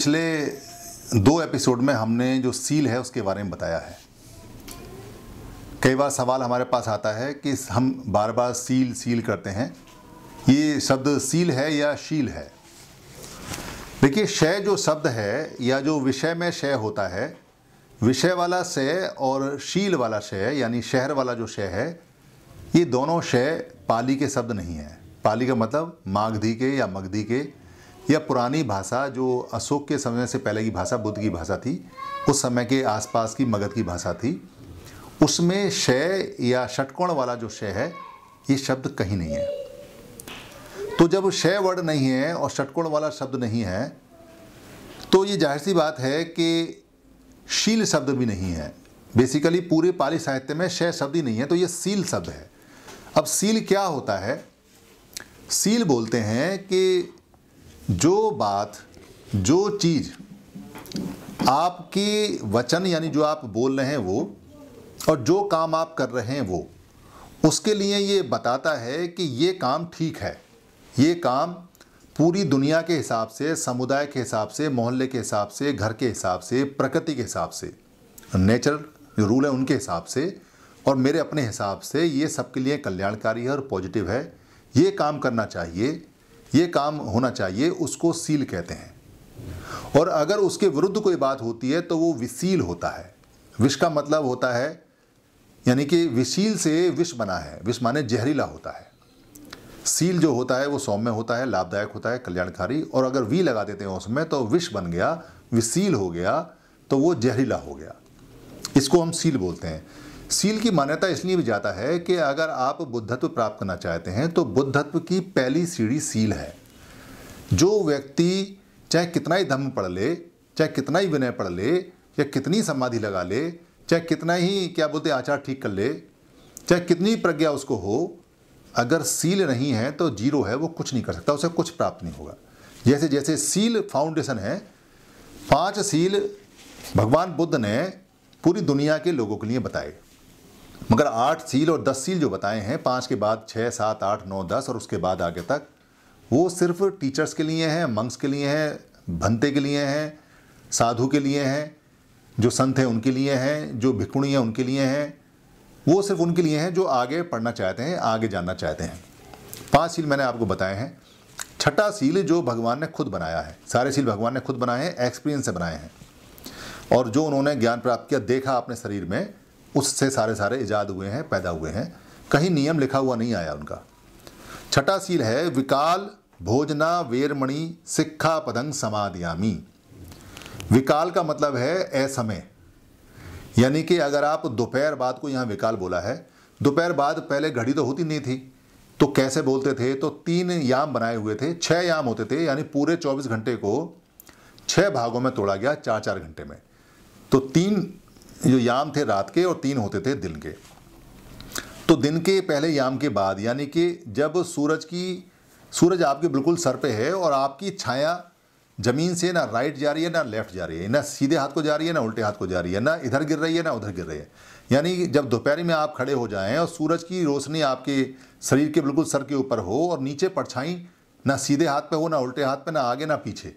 पिछले दो एपिसोड में हमने जो सील है उसके बारे में बताया है कई बार सवाल हमारे पास आता है कि हम बार बार सील सील करते हैं ये शब्द सील है या शील है देखिए शय जो शब्द है या जो विषय में शय होता है विषय वाला शय और शील वाला शय यानी शहर वाला जो शय है ये दोनों शय पाली के शब्द नहीं है पाली का मतलब माघधी के या मगधी के यह पुरानी भाषा जो अशोक के समय से पहले की भाषा बुद्ध की भाषा थी उस समय के आसपास की मगध की भाषा थी उसमें शय या षटकोण वाला जो शय है ये शब्द कहीं नहीं है तो जब शय वर्ड नहीं है और षटकोण वाला शब्द नहीं है तो ये जाहिर सी बात है कि शील शब्द भी नहीं है बेसिकली पूरे पाली साहित्य में शय शब्द ही नहीं है तो ये सील शब्द है अब सील क्या होता है सील बोलते हैं कि जो बात जो चीज़ आपके वचन यानी जो आप बोल रहे हैं वो और जो काम आप कर रहे हैं वो उसके लिए ये बताता है कि ये काम ठीक है ये काम पूरी दुनिया के हिसाब से समुदाय के हिसाब से मोहल्ले के हिसाब से घर के हिसाब से प्रकृति के हिसाब से नेचर जो रूल है उनके हिसाब से और मेरे अपने हिसाब से ये सबके लिए कल्याणकारी है और पॉजिटिव है ये काम करना चाहिए ये काम होना चाहिए उसको सील कहते हैं और अगर उसके विरुद्ध कोई बात होती है तो वो विसील होता है विष का मतलब होता है यानी कि विशील से विष बना है विष माने जहरीला होता है सील जो होता है वो सौम्य होता है लाभदायक होता है कल्याणकारी और अगर वी लगा देते हैं उसमें तो विष बन गया विसील हो गया तो वो जहरीला हो गया इसको हम सील बोलते हैं सील की मान्यता इसलिए भी जाता है कि अगर आप बुद्धत्व प्राप्त करना चाहते हैं तो बुद्धत्व की पहली सीढ़ी सील है जो व्यक्ति चाहे कितना ही धम्म पढ़ ले चाहे कितना ही विनय पढ़ ले या कितनी समाधि लगा ले चाहे कितना ही क्या बोलते आचार ठीक कर ले चाहे कितनी प्रज्ञा उसको हो अगर सील नहीं है तो जीरो है वो कुछ नहीं कर सकता उसे कुछ प्राप्त नहीं होगा जैसे जैसे सील फाउंडेशन है पांच सील भगवान बुद्ध ने पूरी दुनिया के लोगों के लिए बताए मगर आठ सील और दस सील जो बताए हैं पाँच के बाद छः सात आठ नौ दस और उसके बाद आगे तक वो सिर्फ टीचर्स के लिए हैं मंक्स के लिए हैं भंते के लिए हैं साधु के लिए हैं जो संत हैं उनके लिए हैं जो भिकुणी हैं उनके लिए हैं वो सिर्फ उनके लिए हैं जो आगे पढ़ना चाहते हैं आगे जानना चाहते हैं पांच सील मैंने आपको बताए हैं छठा सील जो भगवान ने खुद बनाया है सारे सील भगवान ने खुद बनाए हैं एक्सपीरियंस से बनाए हैं और जो उन्होंने ज्ञान प्राप्त किया देखा अपने शरीर में उससे सारे सारे ईजाद हुए हैं पैदा हुए हैं कहीं नियम लिखा हुआ नहीं आया उनका छठा सील है विकाल भोजना वेरमणि सिक्खा पदंग समाधियामी विकाल का मतलब है असमय यानी कि अगर आप दोपहर बाद को यहाँ विकाल बोला है दोपहर बाद पहले घड़ी तो होती नहीं थी तो कैसे बोलते थे तो तीन याम बनाए हुए थे छह याम होते थे यानी पूरे 24 घंटे को छह भागों में तोड़ा गया चार चार घंटे में तो तीन जो याम थे रात के और तीन होते थे दिन के तो दिन के पहले याम के बाद यानी कि जब सूरज की सूरज आपके बिल्कुल सर पे है और आपकी छाया ज़मीन से ना राइट जा रही है ना लेफ्ट जा रही है ना सीधे हाथ को जा रही है ना उल्टे हाथ को जा रही है ना इधर गिर रही है ना उधर गिर रही है यानी जब दोपहर में आप खड़े हो जाएं और सूरज की रोशनी आपके शरीर के बिल्कुल सर के ऊपर हो और नीचे परछाई ना सीधे हाथ पे हो ना उल्टे हाथ पे ना आगे ना पीछे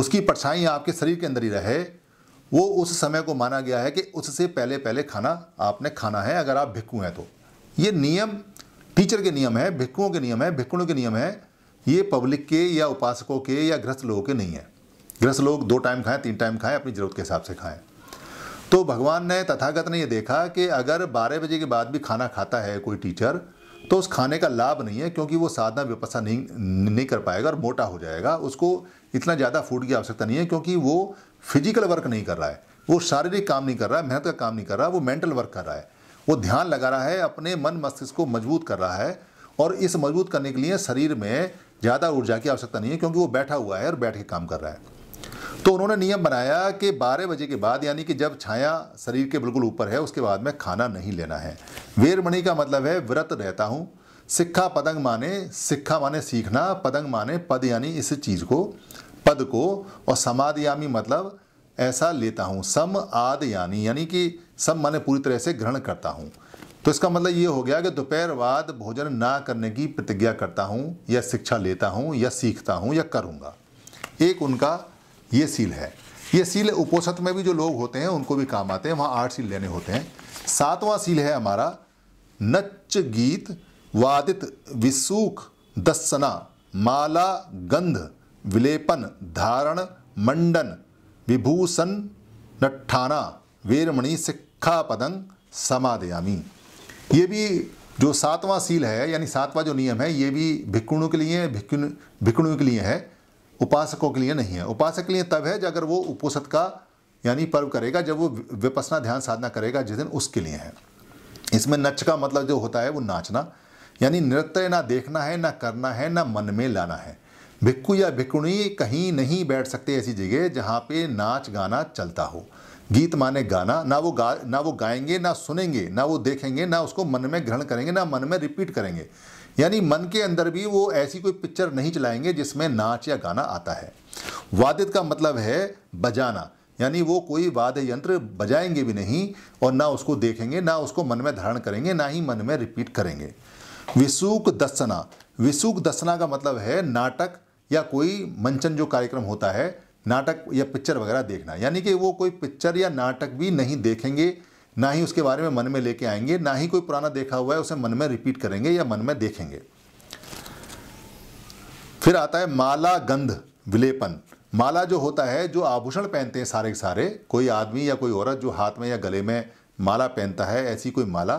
उसकी परछाई आपके शरीर के अंदर ही रहे वो उस समय को माना गया है कि उससे पहले पहले खाना आपने खाना है अगर आप भिक्खू हैं तो ये नियम टीचर के नियम है भिक्खुओं के नियम है भिक्खुणों के नियम है ये पब्लिक के या उपासकों के या ग्रस्त लोगों के नहीं है ग्रस्त लोग दो टाइम खाएं तीन टाइम खाएं अपनी ज़रूरत के हिसाब से खाएं तो भगवान ने तथागत ने यह देखा कि अगर बारह बजे के बाद भी खाना खाता है कोई टीचर तो उस खाने का लाभ नहीं है क्योंकि वो साधना व्यवस्था नहीं नहीं कर पाएगा और मोटा हो जाएगा उसको इतना ज़्यादा फूड की आवश्यकता नहीं है क्योंकि वो फिजिकल वर्क नहीं कर रहा है वो शारीरिक काम नहीं कर रहा है मेहनत का काम नहीं कर रहा है वो मेंटल वर्क कर रहा है वो ध्यान लगा रहा है अपने मन मस्तिष्क को मजबूत कर रहा है और इस मजबूत करने के लिए शरीर में ज़्यादा ऊर्जा की आवश्यकता नहीं है क्योंकि वो बैठा हुआ है और बैठ के काम कर रहा है तो उन्होंने नियम बनाया कि बारह बजे के बाद यानी कि जब छाया शरीर के बिल्कुल ऊपर है उसके बाद में खाना नहीं लेना है वेरमणि का मतलब है व्रत रहता हूँ सिक्खा पतंग माने सिक्खा माने सीखना पतंग माने पद यानी इस चीज़ को पद को और समादयामी मतलब ऐसा लेता हूँ सम आद यानी यानी कि सम मैंने पूरी तरह से ग्रहण करता हूँ तो इसका मतलब ये हो गया कि दोपहर बाद भोजन ना करने की प्रतिज्ञा करता हूँ या शिक्षा लेता हूँ या सीखता हूँ या करूँगा एक उनका ये सील है ये सील उपोषत में भी जो लोग होते हैं उनको भी काम आते हैं वहाँ आठ सील लेने होते हैं सातवां सील है हमारा नच गीत वादित विसुख दस्सना माला गंध विलेपन धारण मंडन विभूषण नट्ठाना वीरमणि सिक्खा पदंग समादयामी ये भी जो सातवां सील है यानी सातवां जो नियम है ये भी भिक्षुणों के लिए भिक्षुण भिक्षुणों के लिए है उपासकों के लिए नहीं है उपासक के लिए तब है जब अगर वो उपोषद का यानी पर्व करेगा जब वो विपसना ध्यान साधना करेगा जिस दिन उसके लिए है इसमें नच का मतलब जो होता है वो नाचना यानी नृत्य ना देखना है ना करना है ना मन में लाना है भिक्कू या भिक्कुणी कहीं नहीं बैठ सकते ऐसी जगह जहाँ पे नाच गाना चलता हो गीत माने गाना ना वो गा ना वो गाएंगे ना सुनेंगे ना वो देखेंगे ना उसको मन में ग्रहण करेंगे ना मन में रिपीट करेंगे यानी मन के अंदर भी वो ऐसी कोई पिक्चर नहीं चलाएंगे जिसमें नाच या गाना आता है वादित का मतलब है बजाना यानी वो कोई वाद्य यंत्र बजाएंगे भी नहीं और ना उसको देखेंगे ना उसको मन में धारण करेंगे ना ही मन में रिपीट करेंगे विसुक दसना विसुक दसना का मतलब है नाटक या कोई मंचन जो कार्यक्रम होता है नाटक या पिक्चर वगैरह देखना यानी कि वो कोई पिक्चर या नाटक भी नहीं देखेंगे ना ही उसके बारे में मन में लेके आएंगे ना ही कोई पुराना देखा हुआ है उसे मन में रिपीट करेंगे या मन में देखेंगे फिर आता है माला गंध विलेपन माला जो होता है जो आभूषण पहनते हैं सारे के सारे कोई आदमी या कोई औरत जो हाथ में या गले में माला पहनता है ऐसी कोई माला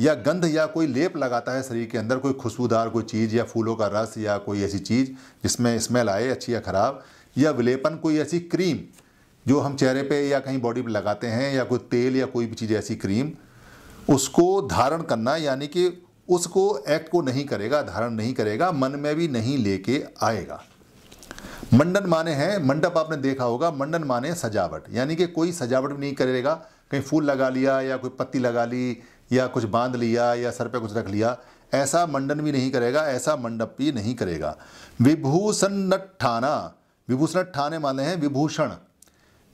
या गंध या कोई लेप लगाता है शरीर के अंदर कोई खुशबूदार कोई चीज़ या फूलों का रस या कोई ऐसी चीज़ जिसमें स्मेल आए अच्छी या ख़राब या विलेपन कोई ऐसी क्रीम जो हम चेहरे पे या कहीं बॉडी पे लगाते हैं या कोई तेल या कोई भी चीज़ ऐसी क्रीम उसको धारण करना यानी कि उसको एक्ट को नहीं करेगा धारण नहीं करेगा मन में भी नहीं लेके आएगा मंडन माने हैं मंडप आपने देखा होगा मंडन माने सजावट यानी कि कोई सजावट भी नहीं करेगा कहीं फूल लगा लिया या कोई पत्ती लगा ली या कुछ बांध लिया या सर पे कुछ रख लिया ऐसा मंडन भी नहीं करेगा ऐसा मंडप भी नहीं करेगा विभूषण ठाना विभूषण ठाने माने हैं विभूषण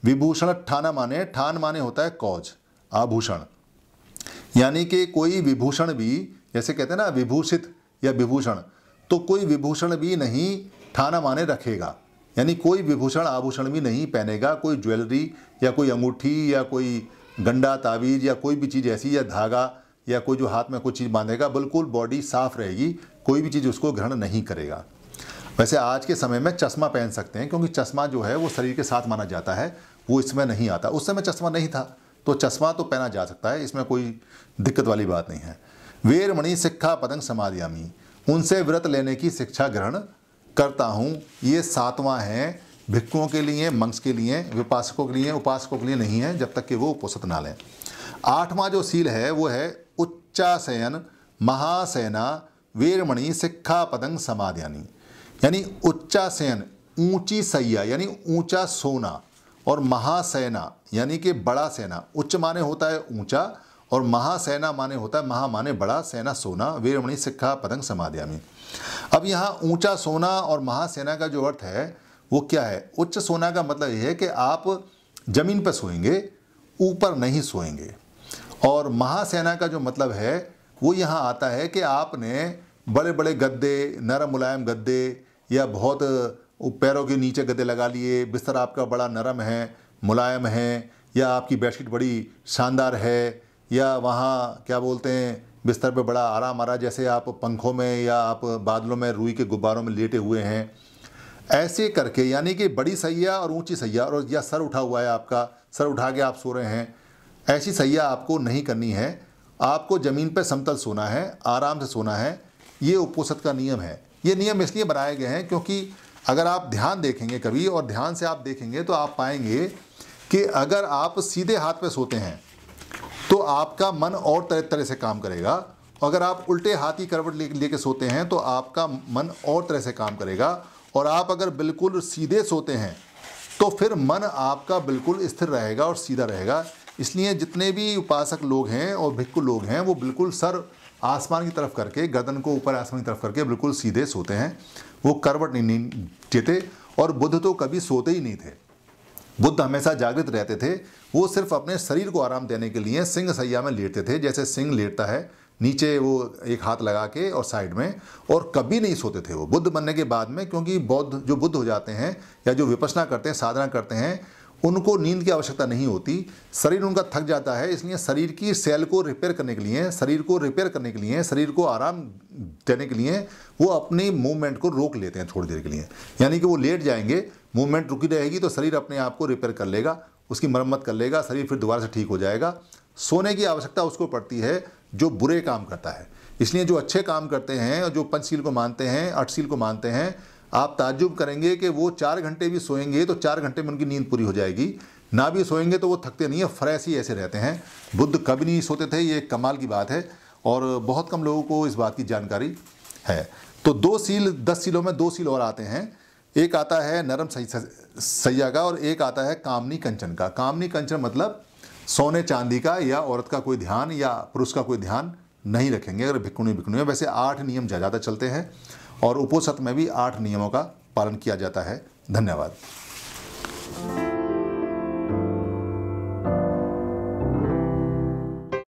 विभूषण ठाना माने ठान माने होता है कौज आभूषण यानी कि कोई विभूषण भी जैसे कहते हैं ना विभूषित या विभूषण तो कोई विभूषण भी नहीं ठाना माने रखेगा यानी कोई विभूषण आभूषण भी नहीं पहनेगा कोई ज्वेलरी या कोई अंगूठी या कोई गंडा तावीज़ या कोई भी चीज़ ऐसी या धागा या कोई जो हाथ में कोई चीज़ बांधेगा बिल्कुल बॉडी साफ़ रहेगी कोई भी चीज़ उसको ग्रहण नहीं करेगा वैसे आज के समय में चश्मा पहन सकते हैं क्योंकि चश्मा जो है वो शरीर के साथ माना जाता है वो इसमें नहीं आता उस समय चश्मा नहीं था तो चश्मा तो पहना जा सकता है इसमें कोई दिक्कत वाली बात नहीं है वेरमणि सिक्खा पतंग समाधियामी उनसे व्रत लेने की शिक्षा ग्रहण करता हूँ ये सातवां हैं भिक्कुओं के लिए मंक्स के लिए विपासकों के लिए उपासकों के लिए नहीं है जब तक कि वो उपोषित ना लें आठवां जो सील है वो है उच्चासयन महासेना वीरमणि सिक्खा पदंग समाध्यानी यानी उच्चासयन ऊंची सैया यानी ऊंचा सोना और महासेना यानी कि बड़ा सेना उच्च माने होता है ऊंचा और महासेना माने होता है महा माने बड़ा सेना सोना वीरमणि सिक्खा पदंग समाध्यामी अब यहाँ ऊंचा सोना और महासेना का जो अर्थ है वो क्या है उच्च सोना का मतलब यह है कि आप ज़मीन पर सोएंगे ऊपर नहीं सोएंगे और महासेना का जो मतलब है वो यहाँ आता है कि आपने बड़े बड़े गद्दे नरम मुलायम गद्दे या बहुत पैरों के नीचे गद्दे लगा लिए बिस्तर आपका बड़ा नरम है मुलायम है या आपकी बेडशीट बड़ी शानदार है या वहाँ क्या बोलते हैं बिस्तर पे बड़ा आराम आ रहा जैसे आप पंखों में या आप बादलों में रुई के गुब्बारों में लेटे हुए हैं ऐसे करके यानी कि बड़ी सैया और ऊंची सैया और या सर उठा हुआ है आपका सर उठा के आप सो रहे हैं ऐसी सैया आपको नहीं करनी है आपको ज़मीन पर समतल सोना है आराम से सोना है ये उपोषत का नियम है ये नियम इसलिए बनाए गए हैं क्योंकि अगर आप ध्यान देखेंगे कभी और ध्यान से आप देखेंगे तो आप पाएंगे कि अगर आप सीधे हाथ पे सोते हैं तो आपका मन और तरह तरह से काम करेगा अगर आप उल्टे हाथ करवट लेके सोते हैं तो आपका मन और तरह से काम करेगा और आप अगर बिल्कुल सीधे सोते हैं तो फिर मन आपका बिल्कुल स्थिर रहेगा और सीधा रहेगा इसलिए जितने भी उपासक लोग हैं और भिक्कु लोग हैं वो बिल्कुल सर आसमान की तरफ करके गर्दन को ऊपर आसमान की तरफ करके बिल्कुल सीधे सोते हैं वो करवट नहीं देते और बुद्ध तो कभी सोते ही नहीं थे बुद्ध हमेशा जागृत रहते थे वो सिर्फ अपने शरीर को आराम देने के लिए सिंह सैया में लेटते थे जैसे सिंह लेटता है नीचे वो एक हाथ लगा के और साइड में और कभी नहीं सोते थे वो बुद्ध बनने के बाद में क्योंकि बौद्ध जो बुद्ध हो जाते हैं या जो विपसना करते हैं साधना करते हैं उनको नींद की आवश्यकता नहीं होती शरीर उनका थक जाता है इसलिए शरीर की सेल को रिपेयर करने के लिए शरीर को रिपेयर करने के लिए शरीर को आराम देने के लिए वो अपने मूवमेंट को रोक लेते हैं थोड़ी देर के लिए यानी कि वो लेट जाएंगे मूवमेंट रुकी रहेगी तो शरीर अपने आप को रिपेयर कर लेगा उसकी मरम्मत कर लेगा शरीर फिर दोबारा से ठीक हो जाएगा सोने की आवश्यकता उसको पड़ती है जो बुरे काम करता है इसलिए जो अच्छे काम करते हैं और जो पंचशील को मानते हैं अठशील को मानते हैं आप ताजुब करेंगे कि वो चार घंटे भी सोएंगे तो चार घंटे में उनकी नींद पूरी हो जाएगी ना भी सोएंगे तो वो थकते नहीं है फ्रेश ही ऐसे रहते हैं बुद्ध कभी नहीं सोते थे ये कमाल की बात है और बहुत कम लोगों को इस बात की जानकारी है तो दो सील दस सीलों में दो सील और आते हैं एक आता है नरम सैया का और एक आता है कामनी कंचन का कामनी कंचन मतलब सोने चांदी का या औरत का कोई ध्यान या पुरुष का कोई ध्यान नहीं रखेंगे अगर भिक्कुणी भिक्कुणी में वैसे आठ नियम ज़्यादा चलते हैं और उपोषत में भी आठ नियमों का पालन किया जाता है धन्यवाद